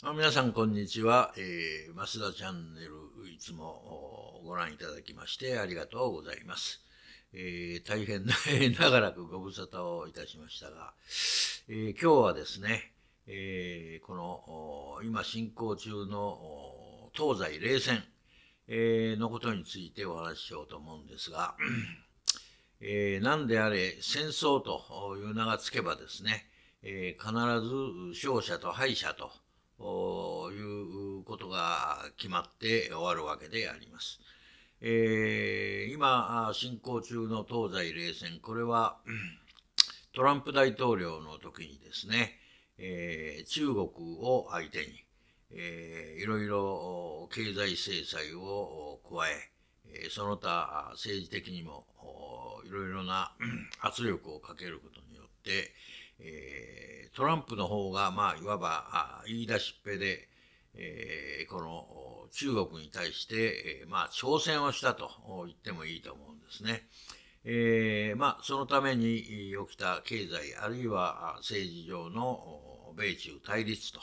皆さんこんにちは、えー、増田チャンネルいつもご覧いただきましてありがとうございます、えー、大変長らくご無沙汰をいたしましたが、えー、今日はですね、えー、この今進行中の東西冷戦、えー、のことについてお話ししようと思うんですが、えー、何であれ戦争という名がつけばですね、えー、必ず勝者と敗者ということが決まって終わるわけであります。えー、今進行中の東西冷戦これはトランプ大統領の時にですね、えー、中国を相手に、えー、いろいろ経済制裁を加えその他政治的にもいろいろな圧力をかけることによって、えー、トランプの方が、まあ、いわば言い出しっぺで、えー、この中国に対して、えー、まあ、挑戦をしたと言ってもいいと思うんですね。えー、まあ、そのために起きた経済あるいは政治上の米中対立と、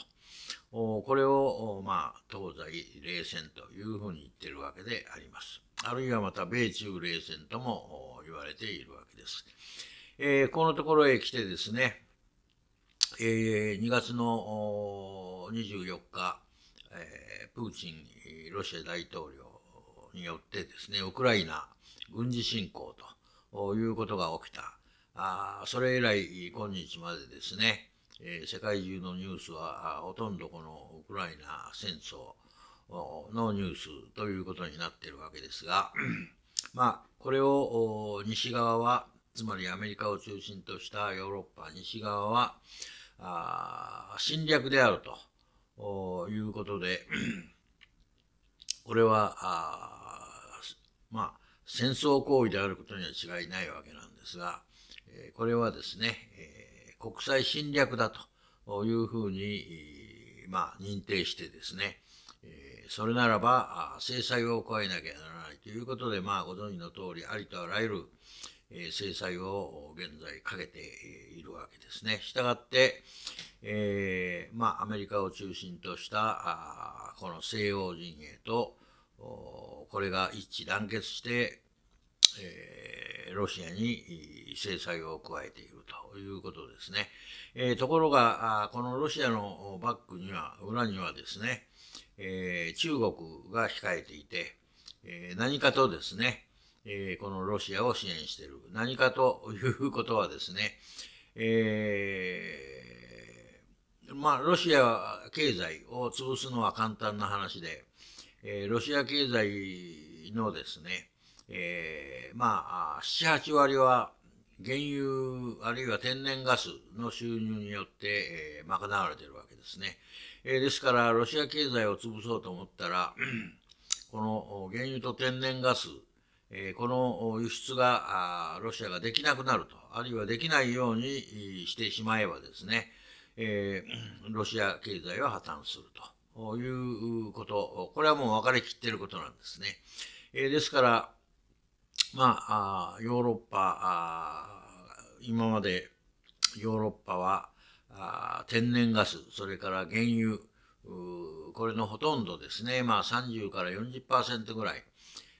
これを、まあ、東西冷戦というふうに言ってるわけであります。あるいはまた米中冷戦とも言われているわけです。えー、このところへ来てですね、えー、2月の24日、えー、プーチン、ロシア大統領によってですね、ウクライナ軍事侵攻ということが起きた。あそれ以来、今日までですね、えー、世界中のニュースはほとんどこのウクライナ戦争のニュースということになっているわけですが、まあ、これを西側はつまりアメリカを中心としたヨーロッパ西側はあ侵略であるということでこれはあまあ戦争行為であることには違いないわけなんですが、えこれはですね、え国際侵略だというふうに、まあ、認定してですね、えそれならば制裁を加えなきゃならないということで、まあ、ご存知の通りありとあらゆるえ制裁を現在かけているわけですね。したがって、えー、まあ、アメリカを中心としたこの西洋陣営とこれが一致団結して、えー、ロシアに制裁を加えているということですね。えー、ところがこのロシアのバックには裏にはですね、え中国が控えていて、え何かとですね、えー、このロシアを支援している。何かということはですね、えー、まあ、ロシア経済を潰すのは簡単な話で、えー、ロシア経済のですね、えー、まあ、7、8割は原油あるいは天然ガスの収入によって、えー、賄われているわけですね。えー、ですから、ロシア経済を潰そうと思ったら、この原油と天然ガスえこの輸出がロシアができなくなると、あるいはできないようにしてしまえばですね、えロシア経済は破綻するということ、これはもう分かりきっていることなんですね。えですから、まあ、ヨーロッパ、今までヨーロッパは天然ガス、それから原油、これのほとんどですね、まあ30から40%ぐらい、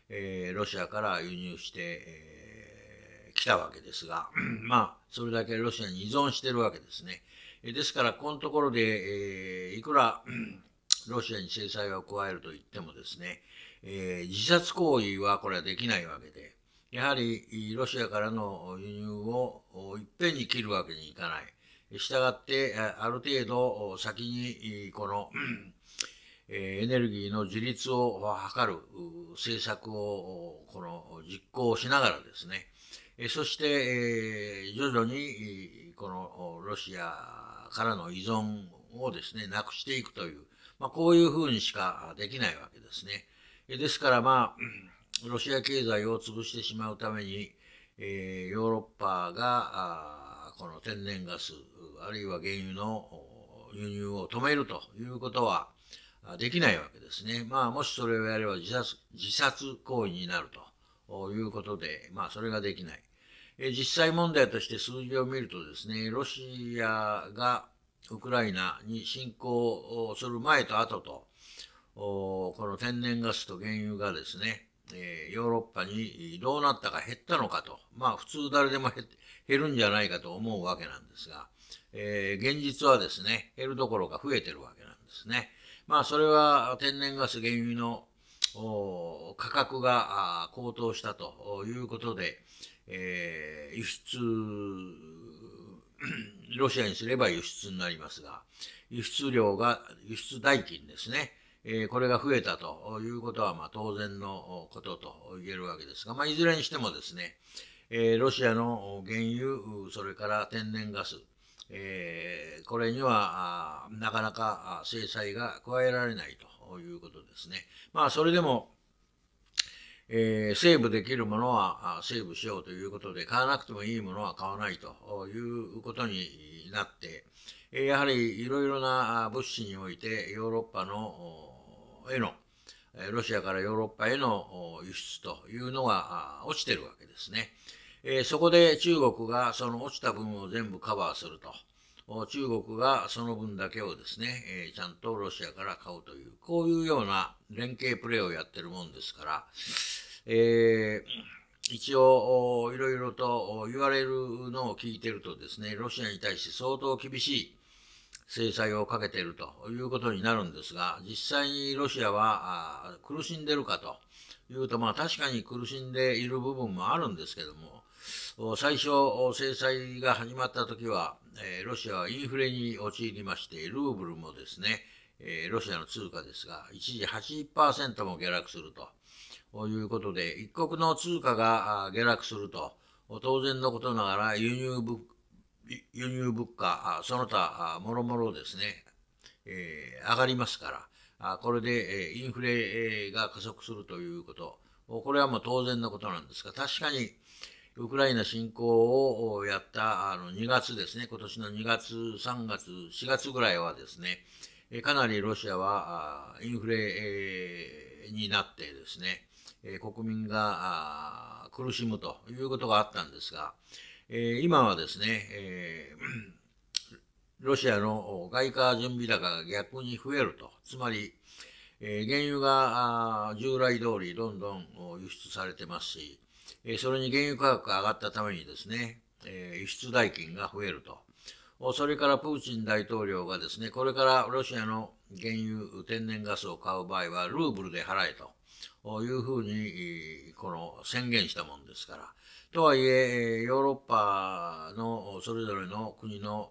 えー、ロシアから輸入して、えー、来たわけですが、まあ、それだけロシアに依存してるわけですね。えですから、このところで、えー、いくら、ロシアに制裁を加えると言ってもですね、えー、自殺行為はこれはできないわけで、やはりロシアからの輸入をいっぺんに切るわけにいかない。したがって、ある程度先にこの、えエネルギーの自立を図る政策をこの実行しながらですね、えそして、え徐々にこのロシアからの依存をですね、なくしていくという、まあ、こういうふうにしかできないわけですね。ですからまあ、ロシア経済を潰してしまうために、えヨーロッパがこの天然ガス、あるいは原油の輸入を止めるということは、できないわけですね。まあ、もしそれをやれば自殺、自殺行為になるということで、まあ、それができない。え実際問題として数字を見るとですね、ロシアがウクライナに侵攻する前と後と、この天然ガスと原油がですね、えヨーロッパにどうなったか減ったのかと、まあ普通誰でも減るんじゃないかと思うわけなんですが、えー、現実はですね、減るどころか増えてるわけなんですね。まあ、それは天然ガス原油の価格が高騰したということで、えー、輸出、ロシアにすれば輸出になりますが、輸出量が、輸出代金ですね。えー、これが増えたということは、まあ、当然のことと言えるわけですが、まあ、いずれにしてもですね、えー、ロシアの原油、それから天然ガス、えー、これにはなかなか制裁が加えられないということですね。まあ、それでも、えー、セーブできるものはセーブしようということで、買わなくてもいいものは買わないということになって、えー、やはりいろいろな物資においてヨーロッパのへの、ロシアからヨーロッパへの輸出というのが落ちてるわけですね。えー、そこで中国がその落ちた分を全部カバーすると。中国がその分だけをですね、えー、ちゃんとロシアから買うという、こういうような連携プレーをやってるもんですから、えー、一応、いろいろと言われるのを聞いてるとですね、ロシアに対して相当厳しい制裁をかけているということになるんですが、実際にロシアは苦しんでるかというと、まあ確かに苦しんでいる部分もあるんですけども、最初、制裁が始まった時は、ロシアはインフレに陥りまして、ルーブルもですね、ロシアの通貨ですが、一時80%も下落するということで、一国の通貨が下落すると、当然のことながら輸入物輸入物価、その他、もろもろですね、上がりますから、これで、インフレが加速するということ、これはもう当然のことなんですが、確かに、ウクライナ侵攻をやったあの2月ですね、今年の2月、3月、4月ぐらいはですね、かなりロシアはインフレになってですね、国民が苦しむということがあったんですが、今はですね、ロシアの外貨準備高が逆に増えると、つまり、原油が従来通りどんどん輸出されてますし、えそれに原油価格が上がったためにですね、え輸出代金が増えると。それからプーチン大統領がですね、これからロシアの原油、天然ガスを買う場合はルーブルで払えというふうに、この宣言したもんですから。とはいえ、ヨーロッパのそれぞれの国の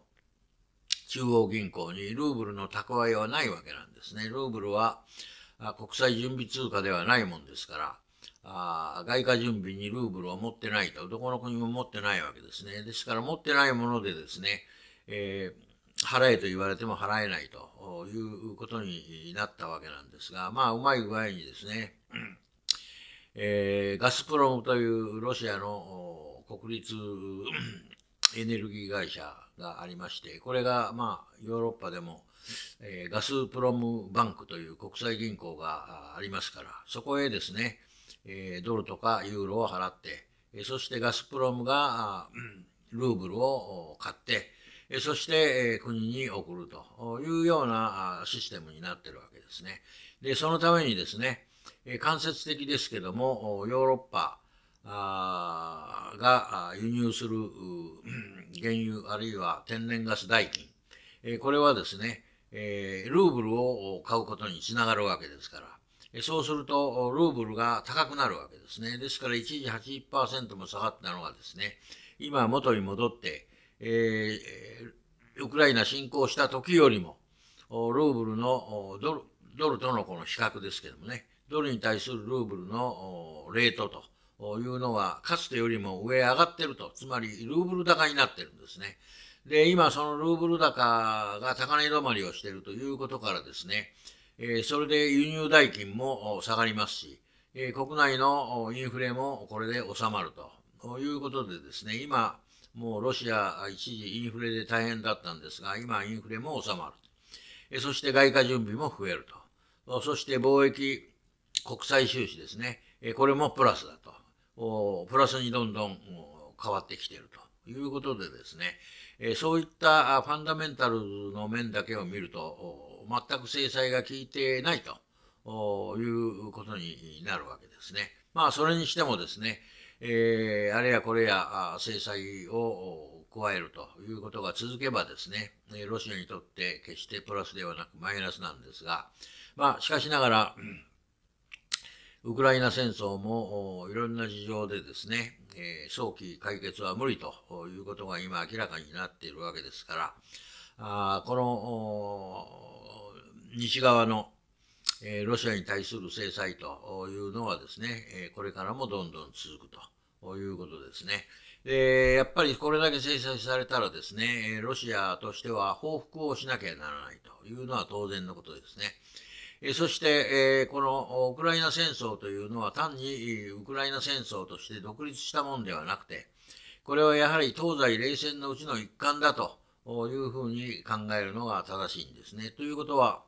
中央銀行にルーブルの蓄えはないわけなんですね。ルーブルは国際準備通貨ではないもんですから、あ外貨準備にルーブルは持ってないと、どこの国も持ってないわけですね。ですから持ってないものでですね、えー、払えと言われても払えないということになったわけなんですが、まあ、うまい具合にですね、えー、ガスプロムというロシアの国立エネルギー会社がありまして、これが、まあ、ヨーロッパでも、えー、ガスプロムバンクという国際銀行がありますから、そこへですね、えドルとかユーロを払って、えそしてガスプロムが、ルーブルを買って、えそして、え国に送るというようなシステムになってるわけですね。で、そのためにですね、え間接的ですけども、ヨーロッパが輸入する原油あるいは天然ガス代金、えこれはですね、えルーブルを買うことにつながるわけですから、そうすると、ルーブルが高くなるわけですね。ですから一時80%も下がったのがですね、今元に戻って、えー、ウクライナ侵攻した時よりも、ルーブルのドル、ドルとのこの比較ですけどもね、ドルに対するルーブルのレートというのは、かつてよりも上へ上がってると、つまりルーブル高になってるんですね。で、今そのルーブル高が高値止まりをしているということからですね、えそれで輸入代金も下がりますし、え国内のインフレもこれで収まるということでですね、今、もうロシア一時インフレで大変だったんですが、今インフレも収まる。えそして外貨準備も増えると。そして貿易、国際収支ですね。えこれもプラスだと。プラスにどんどん変わってきているということでですね、えそういったファンダメンタルの面だけを見ると、全く制裁が効いてないということになるわけですね。まあ、それにしてもですね、えー、あれやこれや制裁を加えるということが続けばですね、ロシアにとって決してプラスではなくマイナスなんですが、まあ、しかしながら、ウクライナ戦争もいろんな事情でですね、え早期解決は無理ということが今明らかになっているわけですから、あこの西側の、えー、ロシアに対する制裁というのはですね、えこれからもどんどん続くということですね。で、やっぱりこれだけ制裁されたらですね、ロシアとしては報復をしなきゃならないというのは当然のことですね。そして、このウクライナ戦争というのは単にウクライナ戦争として独立したもんではなくて、これはやはり東西冷戦のうちの一環だとというふうに考えるのが正しいんですね。ということは、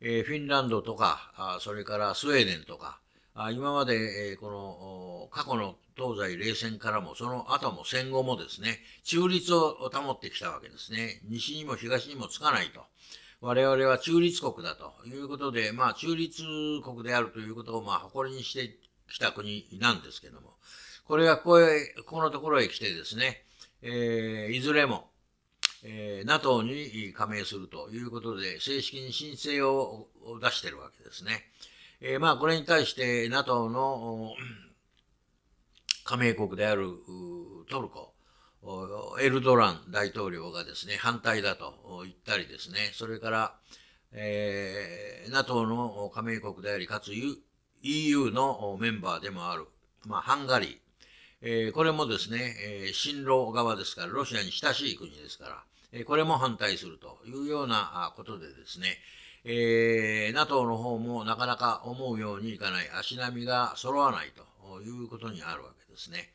えフィンランドとか、それからスウェーデンとか、今まで、えこの過去の東西冷戦からも、その後も戦後もですね、中立を保ってきたわけですね。西にも東にもつかないと。我々は中立国だということで、まあ中立国であるということをまあ誇りにしてきた国なんですけども、これがここへ、ここのところへ来てですね、えー、いずれも、えー、NATO に加盟するということで、正式に申請を出しているわけですね。えー、まあ、これに対して NATO の加盟国であるトルコ、エルドラン大統領がですね、反対だと言ったりですね、それから、えー、NATO の加盟国であり、かつ EU のメンバーでもある、まあ、ハンガリー、えー、これもですね、えー、新側ですから、ロシアに親しい国ですから、えー、これも反対するというようなことでですね、えー、NATO の方もなかなか思うようにいかない、足並みが揃わないということにあるわけですね。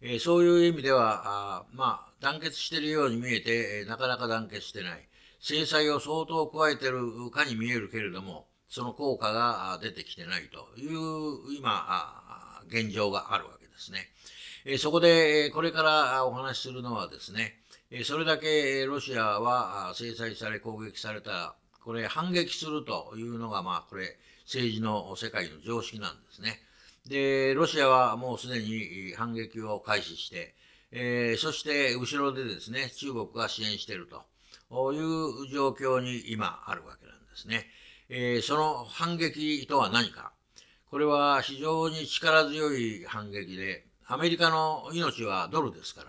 えー、そういう意味では、あまあ、団結しているように見えて、えなかなか団結してない。制裁を相当加えてるかに見えるけれども、その効果が出てきてないという、今、現状があるわけですね。えそこで、これからお話しするのはですね、えそれだけロシアは制裁され攻撃されたら、これ反撃するというのが、まあこれ、政治の世界の常識なんですね。で、ロシアはもうすでに反撃を開始して、えそして後ろでですね、中国が支援しているという状況に今あるわけなんですね。えー、その反撃とは何か。これは非常に力強い反撃で、アメリカの命はドルですから、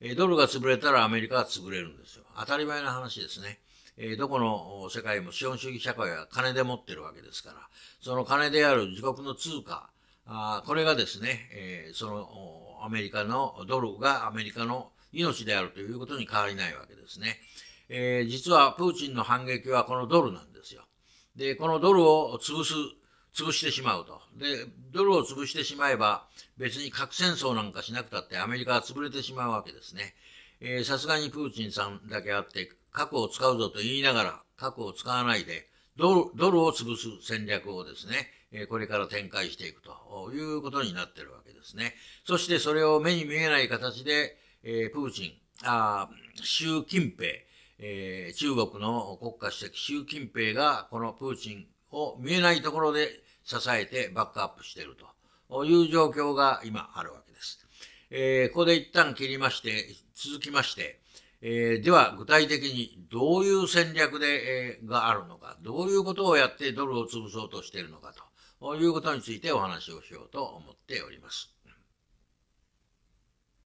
えドルが潰れたらアメリカは潰れるんですよ。当たり前の話ですね。えどこの世界も資本主義社会は金で持ってるわけですから、その金である自国の通貨、あこれがですね、えそのアメリカの、ドルがアメリカの命であるということに変わりないわけですね。えー、実はプーチンの反撃はこのドルなんですよ。で、このドルを潰す潰してしまうと。で、ドルを潰してしまえば、別に核戦争なんかしなくたってアメリカは潰れてしまうわけですね。えー、さすがにプーチンさんだけあって、核を使うぞと言いながら、核を使わないで、ドル、ドルを潰す戦略をですね、えー、これから展開していくということになってるわけですね。そしてそれを目に見えない形で、えー、プーチン、あ習近平、えー、中国の国家主席習近平がこのプーチンを見えないところで支えてバックアップしているという状況が今あるわけです。えー、ここで一旦切りまして、続きまして、えー、では具体的にどういう戦略で、えー、があるのか、どういうことをやってドルを潰そうとしているのかということについてお話をしようと思っております。